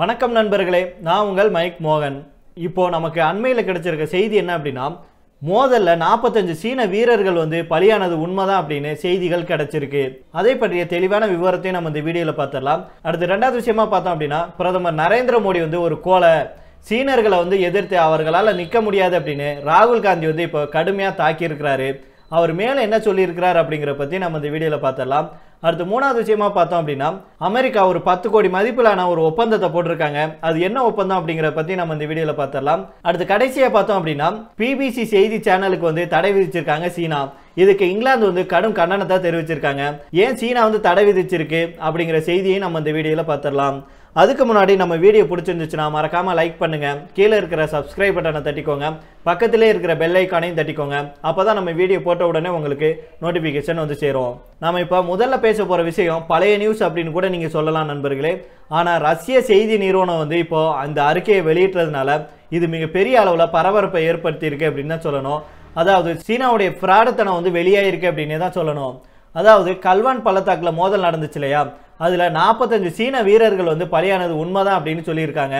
வணக்கம் நண்பர்களே நான் உங்கள் மைக் மோகன் இப்போது நமக்கு அண்மையில் கிடைச்சிருக்க செய்தி என்ன அப்படின்னா மோதலில் நாற்பத்தஞ்சு சீன வீரர்கள் வந்து பலியானது உண்மைதான் அப்படின்னு செய்திகள் கிடைச்சிருக்கு அதை பற்றிய தெளிவான விவரத்தையும் நம்ம இந்த வீடியோவில் பார்த்துடலாம் அடுத்து ரெண்டாவது விஷயமா பார்த்தோம் அப்படின்னா பிரதமர் நரேந்திர மோடி வந்து ஒரு கோலை சீனர்களை வந்து எதிர்த்து அவர்களால் நிற்க முடியாது அப்படின்னு ராகுல் காந்தி வந்து இப்போ கடுமையாக தாக்கியிருக்கிறாரு அவர் மேலே என்ன சொல்லியிருக்கிறார் அப்படிங்கிற பற்றி நம்ம இந்த வீடியோவில் பார்த்துடலாம் அடுத்து மூணாவது விஷயமா பார்த்தோம் அப்படின்னா அமெரிக்கா ஒரு பத்து கோடி மதிப்பிலான ஒரு ஒப்பந்தத்தை போட்டிருக்காங்க அது என்ன ஒப்பந்தம் அப்படிங்கிறத பற்றி நம்ம இந்த வீடியோவில் பார்த்துடலாம் அடுத்து கடைசியாக பார்த்தோம் அப்படின்னா பிபிசி செய்தி சேனலுக்கு வந்து தடை விதிச்சிருக்காங்க சீனா இதுக்கு இங்கிலாந்து வந்து கடும் கண்டனத்தை தெரிவிச்சிருக்காங்க ஏன் சீனா வந்து தடை விதிச்சிருக்கு அப்படிங்கிற செய்தியை நம்ம இந்த வீடியோவில் பார்த்துடலாம் அதுக்கு முன்னாடி நம்ம வீடியோ பிடிச்சிருந்துச்சுன்னா மறக்காமல் லைக் பண்ணுங்கள் கீழே இருக்கிற சப்ஸ்கிரைப் பட்டனை தட்டிக்கோங்க பக்கத்திலே இருக்கிற பெல் ஐக்கானையும் தட்டிக்கோங்க அப்போ தான் நம்ம வீடியோ போட்ட உடனே உங்களுக்கு நோட்டிஃபிகேஷன் வந்து சேரும் நம்ம இப்போ முதல்ல பேச போகிற விஷயம் பழைய நியூஸ் அப்படின்னு கூட நீங்கள் சொல்லலாம் நண்பர்களே ஆனால் ரஷ்ய செய்தி நிறுவனம் வந்து இப்போது அந்த அறிக்கையை வெளியிட்டதுனால இது மிகப்பெரிய அளவில் பரபரப்பை ஏற்படுத்தியிருக்கு அப்படின்னு தான் சொல்லணும் அதாவது சீனாவுடைய ஃப்ராடத்தனம் வந்து வெளியாயிருக்கு அப்படின்னே தான் சொல்லணும் அதாவது கல்வான் பள்ளத்தாக்கில் மோதல் நடந்துச்சு இல்லையா அதில் நாற்பத்தஞ்சு சீன வீரர்கள் வந்து பலியானது உண்மைதான் அப்படின்னு சொல்லியிருக்காங்க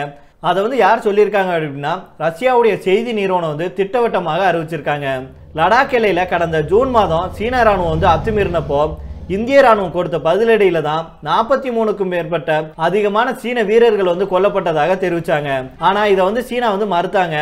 அதை வந்து யார் சொல்லியிருக்காங்க அப்படின்னா ரஷ்யாவுடைய செய்தி நிறுவனம் வந்து திட்டவட்டமாக அறிவிச்சிருக்காங்க லடாக் எல்லையில் கடந்த ஜூன் மாதம் சீன ராணுவம் வந்து அத்துமீறினப்போ இந்திய ராணுவம் கொடுத்த பதிலடியில தான் நாற்பத்தி மூணுக்கும் மேற்பட்ட அதிகமான சீன வீரர்கள் வந்து கொல்லப்பட்டதாக தெரிவிச்சாங்க ஆனா இதை வந்து சீனா வந்து மறுத்தாங்க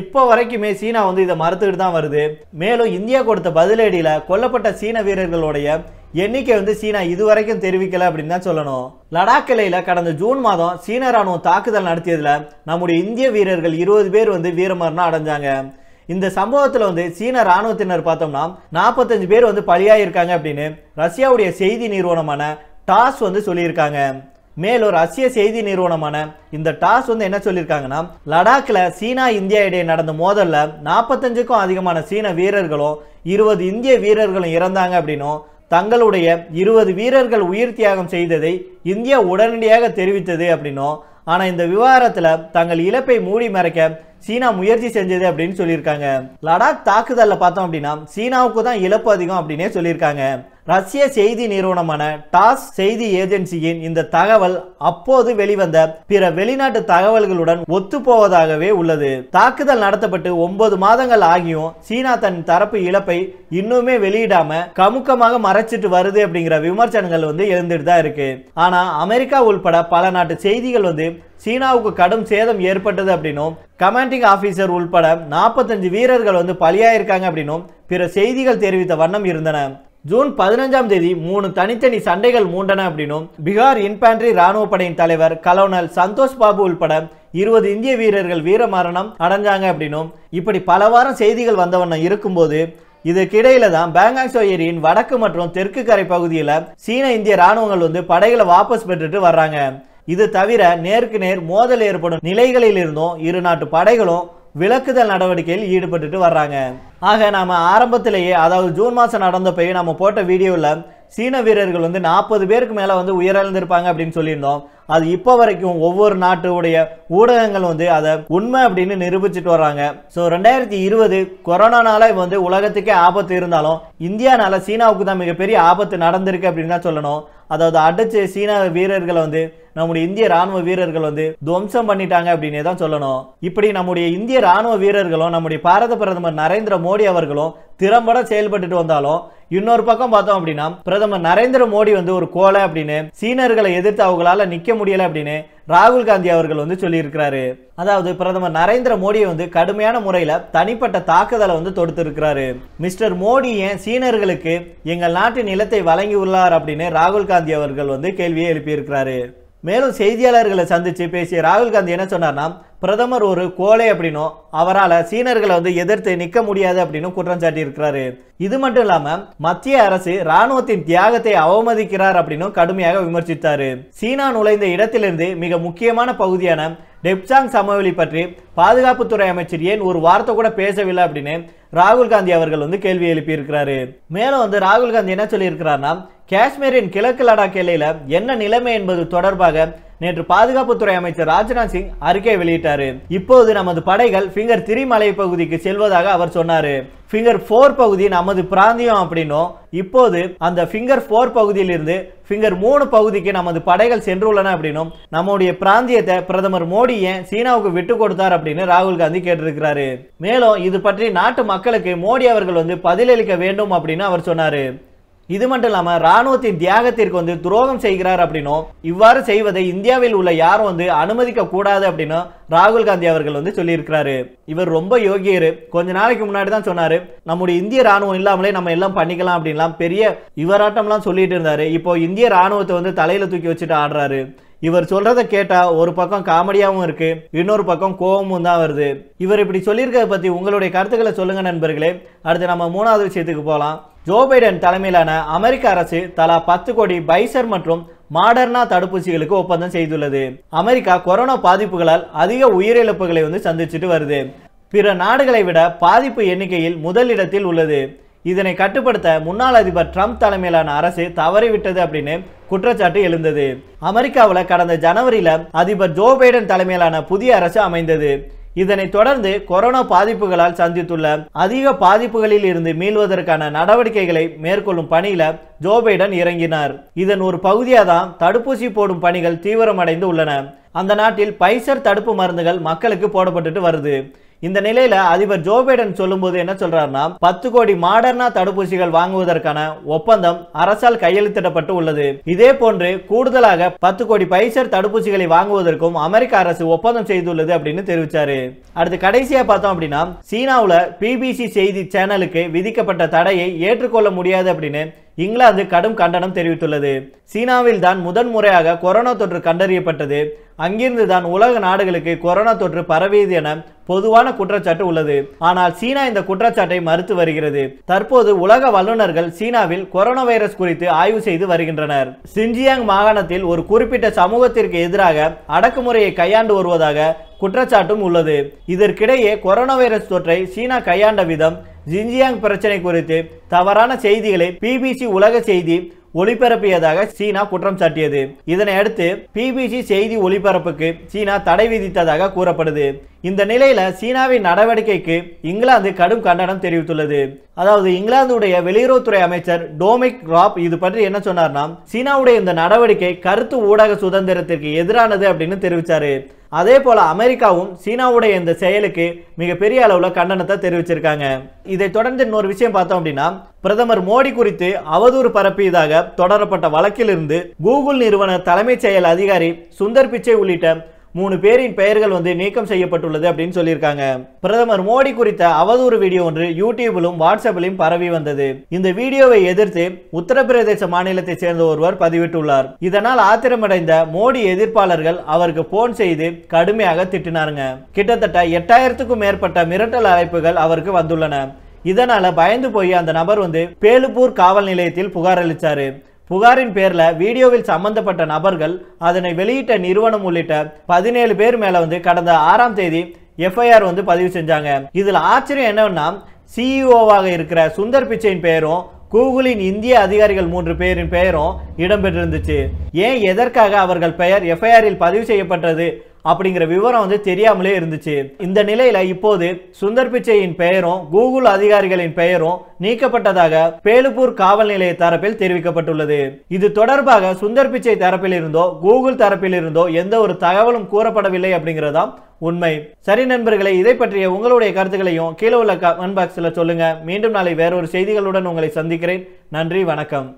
இப்போ வரைக்குமே சீனா வந்து இதை மறுத்துக்கிட்டு தான் வருது மேலும் இந்தியா கொடுத்த பதிலடியில கொல்லப்பட்ட சீன வீரர்களுடைய எண்ணிக்கை வந்து சீனா இதுவரைக்கும் தெரிவிக்கல அப்படின்னு தான் சொல்லணும் லடாக் எல்லையில கடந்த ஜூன் மாதம் சீன ராணுவம் தாக்குதல் நடத்தியதுல நம்முடைய இந்திய வீரர்கள் இருபது பேர் வந்து வீரமரணம் அடைஞ்சாங்க இந்த சம்பவத்தில் வந்து சீன ராணுவத்தினர் பார்த்தோம்னா நாற்பத்தஞ்சு பேர் வந்து பலியாயிருக்காங்க அப்படின்னு ரஷ்யாவுடைய செய்தி நிறுவனமான டாஸ் வந்து சொல்லியிருக்காங்க மேலும் ரஷ்ய செய்தி நிறுவனமான இந்த டாஸ் வந்து என்ன சொல்லியிருக்காங்கன்னா லடாக்ல சீனா இந்தியா இடையே நடந்த மோதல்ல நாற்பத்தஞ்சுக்கும் அதிகமான சீன வீரர்களும் இருபது இந்திய வீரர்களும் இறந்தாங்க அப்படின்னும் தங்களுடைய இருபது வீரர்கள் உயிர் தியாகம் செய்ததை இந்தியா உடனடியாக தெரிவித்தது அப்படின்னும் ஆனால் இந்த விவகாரத்தில் தங்கள் இழப்பை மூடி மறைக்க சீனா முயற்சி செஞ்சது அப்படின்னு சொல்லியிருக்காங்க லடாக் தாக்குதல்ல பார்த்தோம் அப்படின்னா சீனாவுக்கு தான் இழப்பு அதிகம் அப்படின்னே சொல்லியிருக்காங்க ரஷ்ய செய்தி நிறுவனமான டாஸ் செய்தி ஏஜென்சியின் இந்த தகவல் அப்போது வெளிவந்த பிற வெளிநாட்டு தகவல்களுடன் ஒத்து போவதாகவே உள்ளது தாக்குதல் நடத்தப்பட்டு ஒன்பது மாதங்கள் ஆகியும் சீனா தன் தரப்பு இழப்பை இன்னுமே வெளியிடாம கமுக்கமாக மறைச்சிட்டு வருது அப்படிங்கிற விமர்சனங்கள் வந்து எழுந்துட்டு தான் இருக்கு ஆனா அமெரிக்கா உள்பட பல நாட்டு செய்திகள் வந்து சீனாவுக்கு கடும் சேதம் ஏற்பட்டது அப்படின்னும் கமாண்டிங் ஆபீசர் உள்பட நாற்பத்தஞ்சு வீரர்கள் வந்து பலியாயிருக்காங்க அப்படின்னும் பிற செய்திகள் தெரிவித்த வண்ணம் இருந்தன ஜூன் பதினஞ்சாம் தேதி மூணு தனித்தனி சண்டைகள் மூண்டன அப்படின்னும் பீகார் இன்பான்ட்ரி ராணுவ படையின் தலைவர் கலோனல் சந்தோஷ் பாபு உள்பட இருபது இந்திய வீரர்கள் வீர மரணம் அடைஞ்சாங்க அப்படின்னும் இப்படி பல வாரம் செய்திகள் வந்தவண்ணம் இருக்கும்போது இதற்கிடையில தான் பேங்காங் சோயரியின் வடக்கு மற்றும் தெற்கு கரை பகுதியில் சீன இந்திய ராணுவங்கள் வந்து படைகளை வாபஸ் பெற்றுட்டு வர்றாங்க இது தவிர நேருக்கு நேர் மோதல் ஏற்படும் நிலைகளில் இருந்தும் இரு நாட்டு படைகளும் விளக்குதல் நடவடிக்கையில் ஈடுபட்டுட்டு வர்றாங்க ஆக நாம் ஆரம்பத்திலேயே அதாவது ஜூன் மாதம் நடந்தப்பயும் நம்ம போட்ட வீடியோவில் சீன வீரர்கள் வந்து நாற்பது பேருக்கு மேலே வந்து உயிரிழந்திருப்பாங்க அப்படின்னு சொல்லியிருந்தோம் அது இப்போ வரைக்கும் ஒவ்வொரு நாட்டுடைய ஊடகங்கள் வந்து அதை உண்மை அப்படின்னு நிரூபிச்சுட்டு வர்றாங்க ஸோ ரெண்டாயிரத்தி இருபது கொரோனானால வந்து உலகத்துக்கே ஆபத்து இருந்தாலும் இந்தியானால சீனாவுக்கு தான் மிகப்பெரிய ஆபத்து நடந்திருக்கு அப்படின்னு தான் சொல்லணும் அதாவது அடிச்சு சீனா வீரர்களை வந்து நம்முடைய இந்திய ராணுவ வீரர்கள் வந்து துவம்சம் பண்ணிட்டாங்க அப்படின்னு தான் சொல்லணும் இப்படி நம்முடைய இந்திய ராணுவ வீரர்களும் நம்முடைய பாரத பிரதமர் நரேந்திர மோடி அவர்களும் திறம்பட செயல்பட்டுட்டு வந்தாலும் இன்னொரு பக்கம் பார்த்தோம் அப்படின்னா பிரதமர் நரேந்திர மோடி வந்து ஒரு கோலை அப்படின்னு சீனர்களை எதிர்த்து அவங்களால நிக்க முடியல அப்படின்னு ராகுல் காந்தி அவர்கள் வந்து சொல்லியிருக்கிறாரு அதாவது பிரதமர் நரேந்திர மோடியை வந்து கடுமையான முறையில் தனிப்பட்ட தாக்குதலை வந்து தொடுத்திருக்கிறாரு மிஸ்டர் மோடி ஏன் சீனர்களுக்கு எங்கள் நாட்டின் நிலத்தை வழங்கி உள்ளார் அப்படின்னு ராகுல் காந்தி அவர்கள் வந்து கேள்வியை எழுப்பியிருக்கிறாரு மேலும் செய்தியாளர்களை சந்திச்சு பேசிய ராகுல் காந்தி என்ன சொன்னார்னா பிரதமர் ஒரு கோலை அப்படின்னும் அவரால் சீனர்களை வந்து எதிர்த்து நிற்க முடியாது அப்படின்னு குற்றம் சாட்டியிருக்கிறாரு இது மட்டும் இல்லாமல் மத்திய அரசு ராணுவத்தின் தியாகத்தை அவமதிக்கிறார் அப்படின்னு கடுமையாக விமர்சித்தார் சீனா நுழைந்த இடத்திலிருந்து மிக முக்கியமான பகுதியான டெப்சாங் சமவெளி பற்றி பாதுகாப்புத்துறை அமைச்சர் ஏன் ஒரு வார்த்தை கூட பேசவில்லை அப்படின்னு ராகுல் காந்தி அவர்கள் வந்து கேள்வி எழுப்பியிருக்கிறாரு மேலும் வந்து ராகுல் காந்தி என்ன சொல்லியிருக்கிறார்னா காஷ்மீரின் கிழக்கு லடாக் எல்லையில் என்ன நிலைமை என்பது தொடர்பாக நேற்று பாதுகாப்புத்துறை அமைச்சர் ராஜ்நாத் சிங் அறிக்கை வெளியிட்டார் இப்போது நமது படைகள் ஃபிங்கர் திரிமலை பகுதிக்கு செல்வதாக அவர் சொன்னார் ஃபிங்கர் ஃபோர் பகுதி நமது பிராந்தியம் அப்படின்னும் இப்போது அந்த ஃபிங்கர் ஃபோர் பகுதியிலிருந்து ஃபிங்கர் மூணு பகுதிக்கு நமது படைகள் சென்றுள்ளன அப்படின்னும் நம்முடைய பிராந்தியத்தை பிரதமர் மோடி ஏன் சீனாவுக்கு விட்டு கொடுத்தார் அப்படின்னு ராகுல் காந்தி கேட்டிருக்கிறாரு மேலும் இது பற்றி நாட்டு மக்களுக்கு மோடி அவர்கள் வந்து பதிலளிக்க வேண்டும் அப்படின்னு அவர் சொன்னார் இது மட்டும் இல்லாமல் ராணுவத்தின் தியாகத்திற்கு வந்து துரோகம் செய்கிறார் அப்படின்னும் இவ்வாறு செய்வதை இந்தியாவில் உள்ள யாரும் வந்து அனுமதிக்க கூடாது அப்படின்னு ராகுல் காந்தி அவர்கள் வந்து சொல்லியிருக்கிறாரு இவர் ரொம்ப யோகியர் கொஞ்ச நாளைக்கு முன்னாடி தான் சொன்னாரு நம்முடைய இந்திய ராணுவம் இல்லாமலே நம்ம எல்லாம் பண்ணிக்கலாம் அப்படின்லாம் பெரிய இவராட்டம்லாம் சொல்லிட்டு இருந்தாரு இப்போ இந்திய ராணுவத்தை வந்து தலையில தூக்கி வச்சுட்டு ஆடுறாரு இவர் சொல்றதை கேட்டா ஒரு பக்கம் காமெடியாகவும் இருக்கு இன்னொரு பக்கம் கோபமும் தான் வருது இவர் இப்படி சொல்லியிருக்கிறத பத்தி உங்களுடைய கருத்துக்களை சொல்லுங்க நண்பர்களே அடுத்து நம்ம மூணாவது விஷயத்துக்கு போகலாம் ஜோ பைடன் தலைமையிலான அமெரிக்க அரசு தலா பத்து கோடி பைசர் மற்றும் மாடர்னா தடுப்பூசிகளுக்கு ஒப்பந்தம் செய்துள்ளது அமெரிக்கா கொரோனா பாதிப்புகளால் அதிக உயிரிழப்புகளை வந்து சந்திச்சுட்டு வருது பிற நாடுகளை விட பாதிப்பு எண்ணிக்கையில் முதலிடத்தில் உள்ளது இதனை கட்டுப்படுத்த முன்னாள் அதிபர் ட்ரம்ப் தலைமையிலான அரசு தவறிவிட்டது அப்படின்னு குற்றச்சாட்டு எழுந்தது அமெரிக்காவில் கடந்த ஜனவரியில் அதிபர் ஜோ பைடன் தலைமையிலான புதிய அரசு அமைந்தது இதனை தொடர்ந்து கொரோனா பாதிப்புகளால் சந்தித்துள்ள அதிக பாதிப்புகளில் இருந்து மீள்வதற்கான நடவடிக்கைகளை மேற்கொள்ளும் பணியில ஜோ பைடன் இறங்கினார் இதன் ஒரு பகுதியாக தான் தடுப்பூசி போடும் பணிகள் தீவிரமடைந்து உள்ளன அந்த நாட்டில் பைசர் தடுப்பு மருந்துகள் மக்களுக்கு போடப்பட்டுட்டு வருது இந்த நிலையில அதிபர் ஜோ பைடன் சொல்லும்போது என்ன சொல்றாருன்னா பத்து கோடி மாடர்னா தடுப்பூசிகள் வாங்குவதற்கான ஒப்பந்தம் அரசால் கையெழுத்திடப்பட்டு உள்ளது இதே போன்று கூடுதலாக பத்து கோடி பைசர் தடுப்பூசிகளை வாங்குவதற்கும் அமெரிக்க அரசு ஒப்பந்தம் செய்துள்ளது அப்படின்னு தெரிவிச்சாரு அடுத்து கடைசியா பார்த்தோம் அப்படின்னா சீனாவில் பிபிசி செய்தி சேனலுக்கு விதிக்கப்பட்ட தடையை ஏற்றுக்கொள்ள முடியாது அப்படின்னு இங்கிலாந்து கடும் கண்டனம் தெரிவித்துள்ளது சீனாவில் தான் முதன் முறையாக கொரோனா தொற்று கண்டறியப்பட்டது அங்கிருந்து தான் உலக நாடுகளுக்கு கொரோனா தொற்று பரவியது என பொதுவான குற்றச்சாட்டு உள்ளது ஆனால் சீனா இந்த குற்றச்சாட்டை மறுத்து வருகிறது தற்போது உலக வல்லுநர்கள் சீனாவில் கொரோனா வைரஸ் குறித்து ஆய்வு செய்து வருகின்றனர் சின்ஜியாங் மாகாணத்தில் ஒரு குறிப்பிட்ட சமூகத்திற்கு எதிராக அடக்குமுறையை கையாண்டு வருவதாக குற்றச்சாட்டும் உள்ளது இதற்கிடையே கொரோனா வைரஸ் தொற்றை சீனா கையாண்ட விதம் ஜின்ஜியாங் பிரச்சனை குறித்து தவறான செய்திகளை பிபிசி உலக செய்தி ஒளிபரப்பியதாக சீனா குற்றம் சாட்டியது இதனையடுத்து பிபிசி செய்தி ஒளிபரப்புக்கு சீனா தடை விதித்ததாக கூறப்படுது இந்த நிலையில சீனாவின் நடவடிக்கைக்கு இங்கிலாந்து கடும் கண்டனம் தெரிவித்துள்ளது அதாவது இங்கிலாந்துடைய வெளியுறவுத்துறை அமைச்சர் டோமிக் ராப் இது பற்றி என்ன சொன்னார்னா சீனாவுடைய இந்த நடவடிக்கை கருத்து ஊடக சுதந்திரத்திற்கு எதிரானது அப்படின்னு தெரிவிச்சாரு அதே போல் அமெரிக்காவும் சீனாவுடைய இந்த செயலுக்கு மிகப்பெரிய அளவில் கண்டனத்தை தெரிவிச்சிருக்காங்க இதை தொடர்ந்து இன்னொரு விஷயம் பார்த்தோம் அப்படின்னா பிரதமர் மோடி குறித்து அவதூறு பரப்பியதாக தொடரப்பட்ட வழக்கிலிருந்து கூகுள் நிறுவன தலைமைச் செயல் அதிகாரி சுந்தர் பிச்சை உள்ளிட்ட மூணு பேரின் பெயர்கள் வந்து நீக்கம் செய்யப்பட்டுள்ளது அப்படின்னு சொல்லியிருக்காங்க பிரதமர் மோடி குறித்த அவதூறு வீடியோ ஒன்று யூடியூபிலும் வாட்ஸ்அப்பிலும் பரவி வந்தது இந்த வீடியோவை எதிர்த்து உத்தரப்பிரதேச மாநிலத்தை சேர்ந்த ஒருவர் பதிவிட்டுள்ளார் இதனால் ஆத்திரமடைந்த மோடி எதிர்ப்பாளர்கள் அவருக்கு போன் செய்து கடுமையாக திட்டினாருங்க கிட்டத்தட்ட எட்டாயிரத்துக்கும் மேற்பட்ட மிரட்டல் அழைப்புகள் அவருக்கு வந்துள்ளன இதனால பயந்து போய் அந்த நபர் வந்து பேலுப்பூர் காவல் நிலையத்தில் புகார் அளித்தாரு புகாரின் பேரில் வீடியோவில் சம்பந்தப்பட்ட நபர்கள் அதனை வெளியிட்ட நிறுவனம் உள்ளிட்ட பதினேழு பேர் மேலே வந்து கடந்த ஆறாம் தேதி எஃப்ஐஆர் வந்து பதிவு செஞ்சாங்க இதில் ஆச்சரியம் என்னன்னா சிஇஓவாக e இருக்கிற சுந்தர் பிச்சையின் பெயரும் கூகுளின் இந்திய அதிகாரிகள் மூன்று பேரின் பெயரும் இடம்பெற்றிருந்துச்சு ஏன் எதற்காக அவர்கள் பெயர் எஃப்ஐஆரில் பதிவு செய்யப்பட்டது அப்படிங்கிற விவரம் வந்து தெரியாமலே இருந்துச்சு இந்த நிலையில இப்போது சுந்தர் பிச்சையின் பெயரும் கூகுள் அதிகாரிகளின் பெயரும் நீக்கப்பட்டதாக பேலுப்பூர் காவல் நிலைய தரப்பில் தெரிவிக்கப்பட்டுள்ளது இது தொடர்பாக சுந்தர் பிச்சை தரப்பில் இருந்தோ கூகுள் தரப்பில் இருந்தோ எந்த ஒரு தகவலும் கூறப்படவில்லை அப்படிங்கிறதா உண்மை சரி நண்பர்களே இதை பற்றிய உங்களுடைய கருத்துக்களையும் கீழே உள்ள கமெண்ட் பாக்ஸில் சொல்லுங்க மீண்டும் நாளை வேறொரு செய்திகளுடன் உங்களை சந்திக்கிறேன் நன்றி வணக்கம்